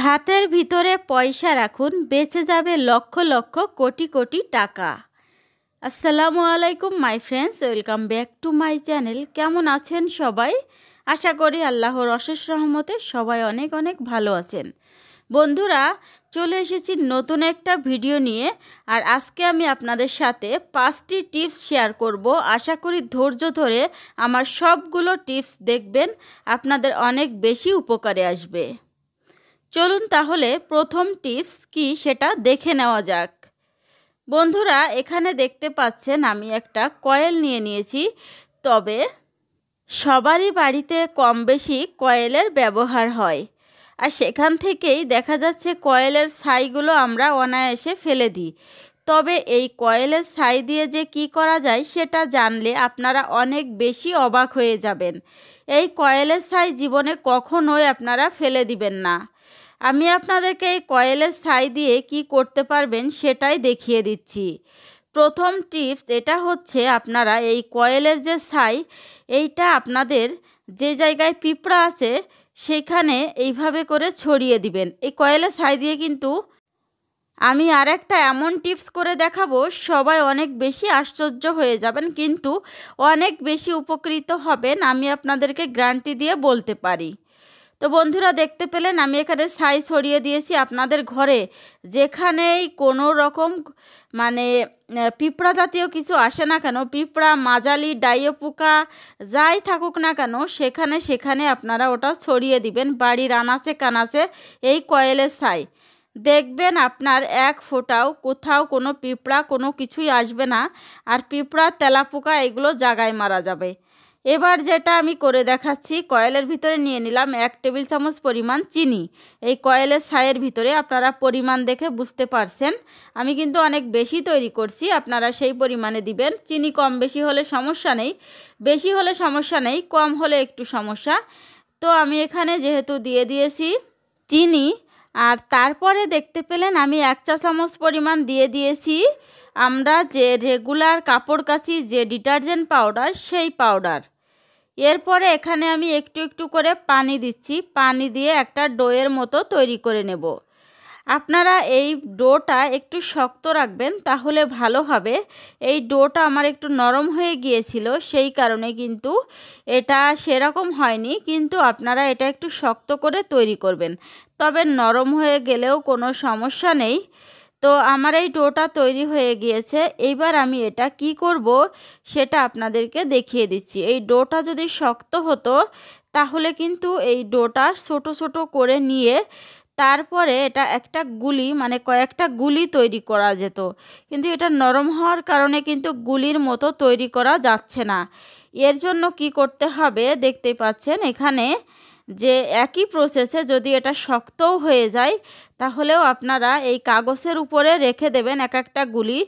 ভাতের ভিতরে পয়সা রাখুন বেঁচে যাবে লক্ষ লক্ষ কোটি কোটি টাকা আসসালামু আলাইকুম my friends welcome back to my channel কেমন আছেন সবাই আশা করি আল্লাহর অশেষ রহমতে সবাই অনেক অনেক ভালো আছেন বন্ধুরা চলে এসেছি নতুন একটা ভিডিও নিয়ে আর আজকে আমি আপনাদের সাথে পাঁচটি টিপস শেয়ার করব আশা করি ধৈর্য ধরে আমার সবগুলো টিপস দেখবেন আপনাদের অনেক বেশি উপকারে আসবে চলুন তাহলে প্রথম টিপস কি সেটা দেখে নেওয়া যাক বন্ধুরা এখানে দেখতে পাচ্ছেন আমি একটা কয়েল নিয়ে নিয়েছি তবে সবারই বাড়িতে কম বেশি কয়েলের ব্যবহার হয় আর সেখান থেকেই দেখা যাচ্ছে কয়েলের ছাইগুলো আমরা অনায়াসে ফেলে দিই তবে এই কয়েলের ছাই দিয়ে যে কি করা যায় সেটা জানলে আপনারা অনেক বেশি অবাক হয়ে যাবেন এই কয়েলের ছাই জীবনে কখনোই আপনারা ফেলে দিবেন না আমি আপনাদেরকে এই কয়েলের ছাই দিয়ে কি করতে পারবেন সেটাই দেখিয়ে দিচ্ছি প্রথম টিপস এটা হচ্ছে আপনারা এই কয়েলের যে ছাই এইটা আপনাদের যে জায়গায় পিঁপড়া আছে সেখানে এইভাবে করে ছড়িয়ে দিবেন এই কয়েলের ছাই দিয়ে কিন্তু আমি আর একটা এমন টিপস করে দেখাবো সবাই অনেক বেশি আশ্চর্য হয়ে যাবেন কিন্তু অনেক বেশি উপকৃত হবেন আমি আপনাদেরকে গ্যারান্টি দিয়ে বলতে পারি তো বন্ধুরা দেখতে পেলেন আমি এখানে সাই ছড়িয়ে দিয়েছি আপনাদের ঘরে যেখানেই কোনো রকম মানে পিঁপড়া জাতীয় কিছু আসে না কেন পিঁপড়া মাজালি ডাইও পোকা যাই থাকুক না কেন সেখানে সেখানে আপনারা ওটা ছড়িয়ে দিবেন বাড়ির আনাচে কানাচে এই কয়েলের সাই দেখবেন আপনার এক ফোঁটাও কোথাও কোনো পিঁপড়া কোনো কিছুই আসবে না আর পিঁপড়া তেলাপোকা এগুলো জাগায় মারা যাবে এবার যেটা আমি করে দেখাচ্ছি কয়েলের ভিতরে নিয়ে নিলাম এক টেবিল চামচ পরিমাণ চিনি এই কয়েলের ছায়ের ভিতরে আপনারা পরিমাণ দেখে বুঝতে পারছেন আমি কিন্তু অনেক বেশি তৈরি করছি আপনারা সেই পরিমাণে দিবেন চিনি কম বেশি হলে সমস্যা নেই বেশি হলে সমস্যা নেই কম হলে একটু সমস্যা তো আমি এখানে যেহেতু দিয়ে দিয়েছি চিনি আর তারপরে দেখতে পেলেন আমি এক চা চামচ পরিমাণ দিয়ে দিয়েছি আমরা যে রেগুলার কাপড় কাচি যে ডিটারজেন্ট পাউডার সেই পাউডার এরপরে এখানে আমি একটু একটু করে পানি দিচ্ছি পানি দিয়ে একটা ডোয়ের মতো তৈরি করে নেব আপনারা এই ডোটা একটু শক্ত রাখবেন তাহলে ভালো হবে এই ডোটা আমার একটু নরম হয়ে গিয়েছিল সেই কারণে কিন্তু এটা সেরকম হয়নি কিন্তু আপনারা এটা একটু শক্ত করে তৈরি করবেন তবে নরম হয়ে গেলেও কোনো সমস্যা নেই তো আমার এই ডোটা তৈরি হয়ে গিয়েছে এইবার আমি এটা কি করব সেটা আপনাদেরকে দেখিয়ে দিচ্ছি এই ডোটা যদি শক্ত হতো তাহলে কিন্তু এই ডোটা ছোট ছোট করে নিয়ে তারপরে এটা একটা গুলি মানে কয়েকটা গুলি তৈরি করা যেত কিন্তু এটা নরম হওয়ার কারণে কিন্তু গুলির মতো তৈরি করা যাচ্ছে না এর জন্য কি করতে হবে দেখতে পাচ্ছেন এখানে যে একই প্রসেসে যদি এটা শক্তও হয়ে যায় তাহলেও আপনারা এই কাগজের উপরে রেখে দেবেন এক একটা গুলি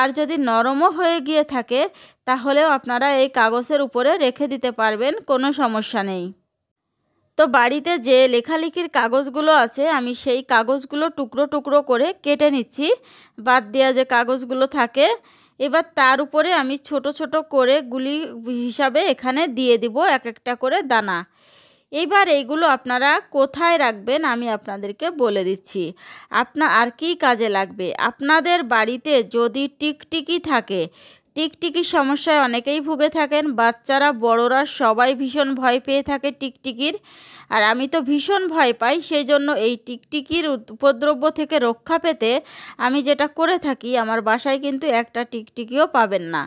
আর যদি নরমও হয়ে গিয়ে থাকে তাহলেও আপনারা এই কাগজের উপরে রেখে দিতে পারবেন কোনো সমস্যা নেই তো বাড়িতে যে লেখালেখির কাগজগুলো আছে আমি সেই কাগজগুলো টুকরো টুকরো করে কেটে নিচ্ছি বাদ দেওয়া যে কাগজগুলো থাকে এবার তার উপরে আমি ছোট ছোট করে গুলি হিসাবে এখানে দিয়ে দিব এক একটা করে দানা এইবার এইগুলো আপনারা কোথায় রাখবেন আমি আপনাদেরকে বলে দিচ্ছি আপনা আর কি কাজে লাগবে আপনাদের বাড়িতে যদি টিকটিকি থাকে টিকটিকির সমস্যায় অনেকেই ভুগে থাকেন বাচ্চারা বড়রা সবাই ভীষণ ভয় পেয়ে থাকে টিকটিকির আর আমি তো ভীষণ ভয় পাই সেই জন্য এই টিকটিকির উপদ্রব্য থেকে রক্ষা পেতে আমি যেটা করে থাকি আমার বাসায় কিন্তু একটা টিকটিকিও পাবেন না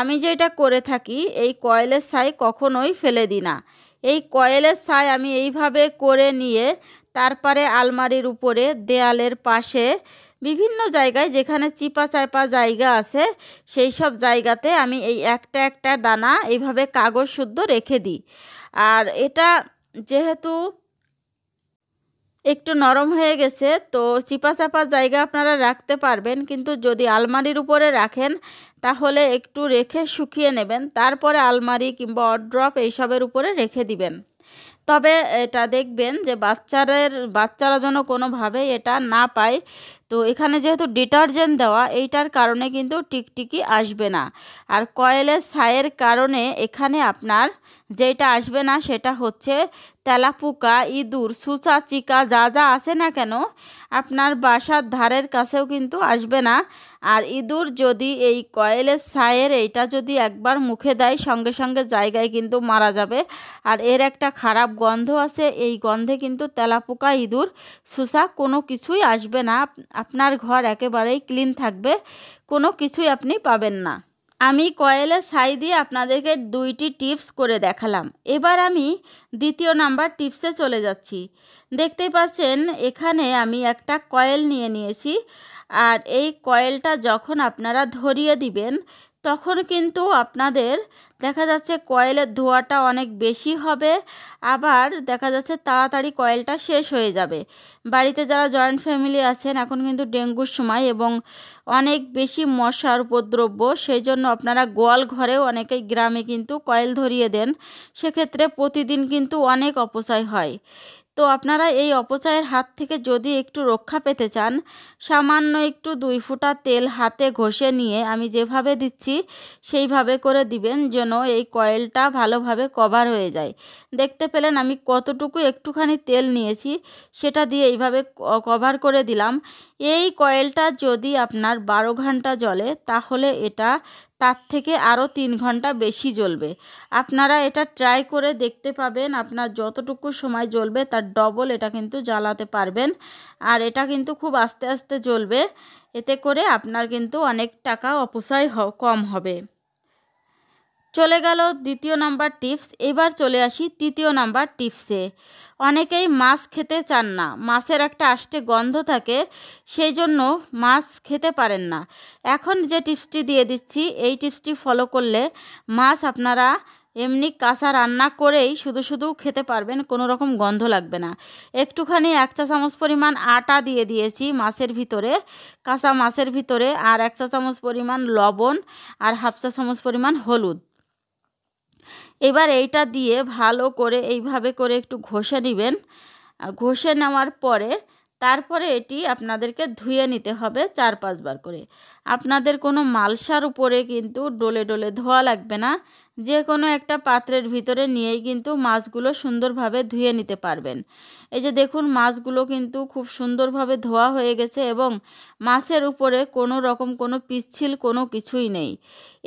আমি যেটা করে থাকি এই কয়েলের ছাই কখনোই ফেলে দিই না এই কয়েলের ছাই আমি এইভাবে করে নিয়ে তারপরে আলমারির উপরে দেয়ালের পাশে বিভিন্ন জায়গায় যেখানে চিপা চাপা জায়গা আছে সেই সব জায়গাতে আমি এই একটা একটা দানা এইভাবে কাগজ শুদ্ধ রেখে দিই আর এটা যেহেতু একটু নরম হয়ে গেছে তো চিপা চাপা জায়গা আপনারা রাখতে পারবেন কিন্তু যদি আলমারির উপরে রাখেন তাহলে একটু রেখে শুকিয়ে নেবেন তারপরে আলমারি কিংবা অড্রপ এইসবের উপরে রেখে দিবেন তবে এটা দেখবেন যে বাচ্চাদের বাচ্চারা যেন কোনোভাবে এটা না পায় তো এখানে যেহেতু ডিটারজেন্ট দেওয়া এইটার কারণে কিন্তু টিকটিকি আসবে না আর কয়েলের ছায়ের কারণে এখানে আপনার যেটা আসবে না সেটা হচ্ছে তেলাপুকা ইঁদুর সুচা চিকা যা যা আছে না কেন আপনার বাসার ধারের কাছেও কিন্তু আসবে না আর ইঁদুর যদি এই কয়েলের ছায়ের এইটা যদি একবার মুখে দেয় সঙ্গে সঙ্গে জায়গায় কিন্তু মারা যাবে আর এর একটা খারাপ গন্ধ আছে এই গন্ধে কিন্তু তেলাপোকা ইঁদুর সুচা কোনো কিছুই আসবে না আপনার ঘর একেবারেই ক্লিন থাকবে কোনো কিছুই আপনি পাবেন না আমি কয়েলে ছাই দিয়ে আপনাদেরকে দুইটি টিপস করে দেখালাম এবার আমি দ্বিতীয় নাম্বার টিপসে চলে যাচ্ছি দেখতেই পাচ্ছেন এখানে আমি একটা কয়েল নিয়ে নিয়েছি আর এই কয়েলটা যখন আপনারা ধরিয়ে দিবেন তখন কিন্তু আপনাদের দেখা যাচ্ছে কয়েলের ধোয়াটা অনেক বেশি হবে আবার দেখা যাচ্ছে তাড়াতাড়ি কয়েলটা শেষ হয়ে যাবে বাড়িতে যারা জয়েন্ট ফ্যামিলি আছেন এখন কিন্তু ডেঙ্গুর সময় এবং অনেক বেশি মশার উপদ্রব্য সেই জন্য আপনারা গোয়াল ঘরেও অনেকেই গ্রামে কিন্তু কয়েল ধরিয়ে দেন সেক্ষেত্রে প্রতিদিন কিন্তু অনেক অপচয় হয় তো আপনারা এই অপচয়ের হাত থেকে যদি একটু রক্ষা পেতে চান সামান্য একটু দুই ফুটা তেল হাতে ঘষে নিয়ে আমি যেভাবে দিচ্ছি সেইভাবে করে দিবেন যেন এই কয়েলটা ভালোভাবে কভার হয়ে যায় দেখতে পেলেন আমি কতটুকু একটুখানি তেল নিয়েছি সেটা দিয়ে এইভাবে কভার করে দিলাম এই কয়েলটা যদি আপনার বারো ঘন্টা জলে তাহলে এটা তার থেকে আরও তিন ঘন্টা বেশি জ্বলবে আপনারা এটা ট্রাই করে দেখতে পাবেন আপনার যতটুকু সময় জ্বলবে তার ডবল এটা কিন্তু জ্বালাতে পারবেন আর এটা কিন্তু খুব আস্তে আস্তে জ্বলবে এতে করে আপনার কিন্তু অনেক টাকা অপচয় কম হবে চলে গেল দ্বিতীয় নাম্বার টিপস এবার চলে আসি তৃতীয় নাম্বার টিপসে অনেকেই মাছ খেতে চান না মাছের একটা আষ্টে গন্ধ থাকে সেই জন্য মাছ খেতে পারেন না এখন যে টিপসটি দিয়ে দিচ্ছি এই টিপসটি ফলো করলে মাছ আপনারা এমনি কাঁচা রান্না করেই শুধু শুধু খেতে পারবেন কোনো রকম গন্ধ লাগবে না একটুখানি এক চা চামচ পরিমাণ আটা দিয়ে দিয়েছি মাছের ভিতরে কাঁচা মাছের ভিতরে আর এক চা চামচ পরিমাণ লবণ আর হাফ চা চামচ পরিমাণ হলুদ এবার এইটা দিয়ে ভালো করে এইভাবে করে একটু ঘষে নেবেন ঘষে নেওয়ার পরে তারপরে এটি আপনাদেরকে ধুয়ে নিতে হবে চার পাঁচবার করে আপনাদের কোনো মালসার উপরে কিন্তু ডোলে ডোলে ধোয়া লাগবে না যে কোনো একটা পাত্রের ভিতরে নিয়েই কিন্তু মাছগুলো সুন্দরভাবে ধুয়ে নিতে পারবেন এই যে দেখুন মাছগুলো কিন্তু খুব সুন্দরভাবে ধোয়া হয়ে গেছে এবং মাছের উপরে কোনো রকম কোনো পিচ্ছিল কোনো কিছুই নেই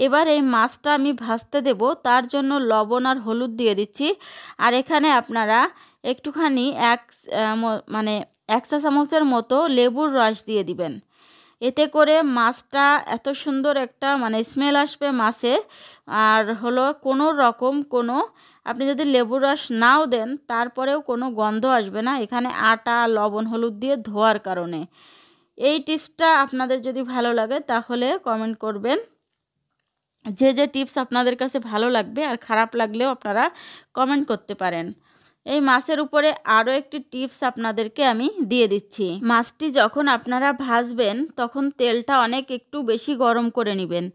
এবার এই মাছটা আমি ভাজতে দেব তার জন্য লবণ আর হলুদ দিয়ে দিচ্ছি আর এখানে আপনারা একটুখানি এক মানে এক চা চামচের মতো লেবুর রস দিয়ে দিবেন এতে করে মাছটা এত সুন্দর একটা মানে স্মেল আসবে মাছে আর হলো কোনো রকম কোনো আপনি যদি লেবুর রস নাও দেন তারপরেও কোনো গন্ধ আসবে না এখানে আটা লবণ হলুদ দিয়ে ধোয়ার কারণে এই টিপসটা আপনাদের যদি ভালো লাগে তাহলে কমেন্ট করবেন যে যে টিপস আপনাদের কাছে ভালো লাগবে আর খারাপ লাগলেও আপনারা কমেন্ট করতে পারেন এই মাছের উপরে আরও একটি টিপস আপনাদেরকে আমি দিয়ে দিচ্ছি মাছটি যখন আপনারা ভাজবেন তখন তেলটা অনেক একটু বেশি গরম করে নেবেন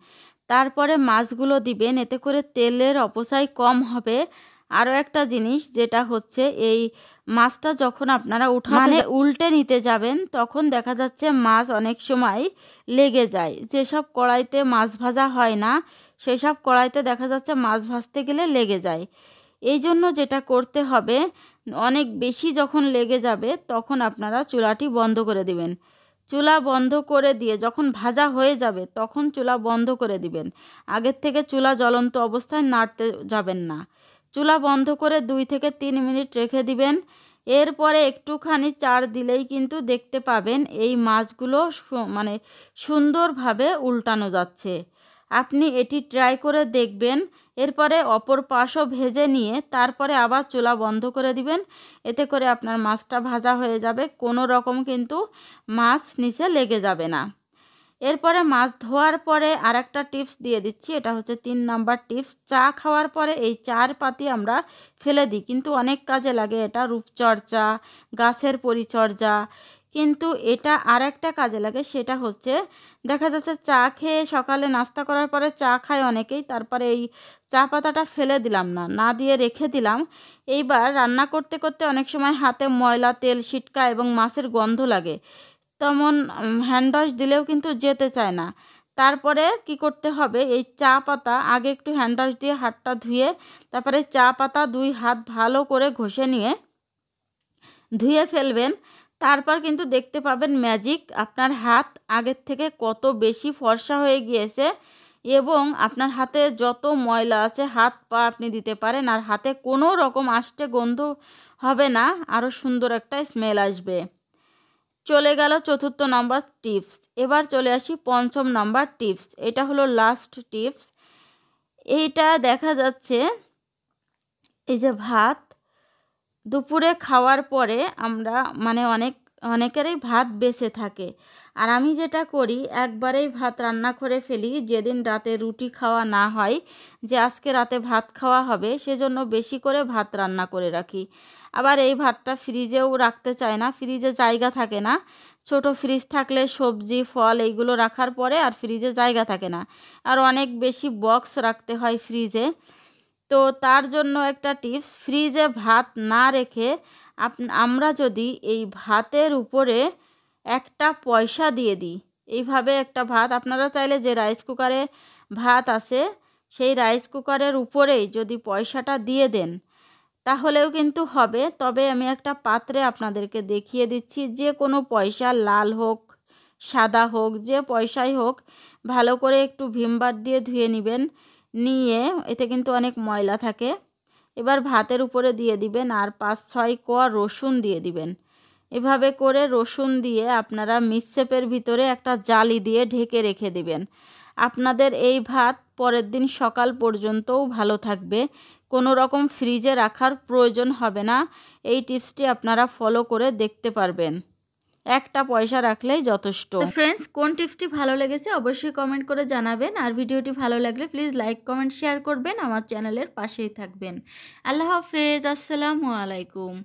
তারপরে মাছগুলো দিবেন এতে করে তেলের অপচয় কম হবে আরও একটা জিনিস যেটা হচ্ছে এই মাছটা যখন আপনারা উঠা মানে উল্টে নিতে যাবেন তখন দেখা যাচ্ছে মাছ অনেক সময় লেগে যায় যেসব কড়াইতে মাছ ভাজা হয় না সেসব কড়াইতে দেখা যাচ্ছে মাছ ভাজতে গেলে লেগে যায় এই জন্য যেটা করতে হবে অনেক বেশি যখন লেগে যাবে তখন আপনারা চুলাটি বন্ধ করে দিবেন চুলা বন্ধ করে দিয়ে যখন ভাজা হয়ে যাবে তখন চুলা বন্ধ করে দিবেন আগের থেকে চুলা জ্বলন্ত অবস্থায় নাড়তে যাবেন না চুলা বন্ধ করে দুই থেকে তিন মিনিট রেখে দিবেন এরপরে একটুখানি চার দিলেই কিন্তু দেখতে পাবেন এই মাছগুলো মানে সুন্দরভাবে উল্টানো যাচ্ছে আপনি এটি ট্রাই করে দেখবেন এরপরে অপর পাশও ভেজে নিয়ে তারপরে আবার চুলা বন্ধ করে দিবেন এতে করে আপনার মাছটা ভাজা হয়ে যাবে কোনো রকম কিন্তু মাছ নিচে লেগে যাবে না এরপরে মাছ ধোয়ার পরে আর একটা টিপস দিয়ে দিচ্ছি এটা হচ্ছে তিন নাম্বার টিপস চা খাওয়ার পরে এই চার পাতি আমরা ফেলে দিই কিন্তু অনেক কাজে লাগে এটা রূপচর্চা গাছের পরিচর্যা কিন্তু এটা আর একটা কাজে লাগে সেটা হচ্ছে দেখা যাচ্ছে চা খেয়ে সকালে নাস্তা করার পরে চা খায় অনেকেই তারপরে এই চা পাতাটা ফেলে দিলাম না না দিয়ে রেখে দিলাম এইবার রান্না করতে করতে অনেক সময় হাতে ময়লা তেল সিটকা এবং মাছের গন্ধ লাগে তেমন হ্যান্ড ওয়াশ দিলেও কিন্তু যেতে চায় না তারপরে কি করতে হবে এই চা পাতা আগে একটু হ্যান্ড ওয়াশ দিয়ে হাতটা ধুয়ে তারপরে চা পাতা দুই হাত ভালো করে ঘষে নিয়ে ধুয়ে ফেলবেন তারপর কিন্তু দেখতে পাবেন ম্যাজিক আপনার হাত আগের থেকে কত বেশি ফর্সা হয়ে গিয়েছে এবং আপনার হাতে যত ময়লা আছে হাত পা আপনি দিতে পারেন আর হাতে কোনো রকম আষ্টে গন্ধ হবে না আরও সুন্দর একটা স্মেল আসবে চলে গেল চতুর্থ নম্বর টিপস এবার চলে আসি পঞ্চম নম্বর টিপস এটা হলো লাস্ট টিপস এইটা দেখা যাচ্ছে এই যে ভাত দুপুরে খাওয়ার পরে আমরা মানে অনেক অনেকেরই ভাত বেঁচে থাকে আর আমি যেটা করি একবারেই ভাত রান্না করে ফেলি যেদিন রাতে রুটি খাওয়া না হয় যে আজকে রাতে ভাত খাওয়া হবে সেজন্য বেশি করে ভাত রান্না করে রাখি আবার এই ভাতটা ফ্রিজেও রাখতে চায় না ফ্রিজে জায়গা থাকে না ছোট ফ্রিজ থাকলে সবজি ফল এইগুলো রাখার পরে আর ফ্রিজে জায়গা থাকে না আর অনেক বেশি বক্স রাখতে হয় ফ্রিজে তো তার জন্য একটা টিপস ফ্রিজে ভাত না রেখে আপ আমরা যদি এই ভাতের উপরে একটা পয়সা দিয়ে দিই এইভাবে একটা ভাত আপনারা চাইলে যে রাইস কুকারে ভাত আছে সেই রাইস কুকারের উপরেই যদি পয়সাটা দিয়ে দেন তাহলেও কিন্তু হবে তবে আমি একটা পাত্রে আপনাদেরকে দেখিয়ে দিচ্ছি যে কোনো পয়সা লাল হোক সাদা হোক যে পয়সাই হোক ভালো করে একটু ভিমবার দিয়ে ধুয়ে নেবেন নিয়ে এতে কিন্তু অনেক ময়লা থাকে এবার ভাতের উপরে দিয়ে দিবেন আর পাঁচ ছয় কোয়া রসুন দিয়ে দিবেন এভাবে করে রসুন দিয়ে আপনারা মিক্সেপের ভিতরে একটা জালি দিয়ে ঢেকে রেখে দিবেন আপনাদের এই ভাত পরের দিন সকাল পর্যন্তও ভালো থাকবে কোনো রকম ফ্রিজে রাখার প্রয়োজন হবে না এই টিপসটি আপনারা ফলো করে দেখতে পারবেন একটা পয়সা রাখলেই যথেষ্ট ফ্রেন্ডস কোন টিপসটি ভালো লেগেছে অবশ্যই কমেন্ট করে জানাবেন আর ভিডিওটি ভালো লাগলে প্লিজ লাইক কমেন্ট শেয়ার করবেন আমার চ্যানেলের পাশেই থাকবেন আল্লাহ হাফেজ আসসালামু আলাইকুম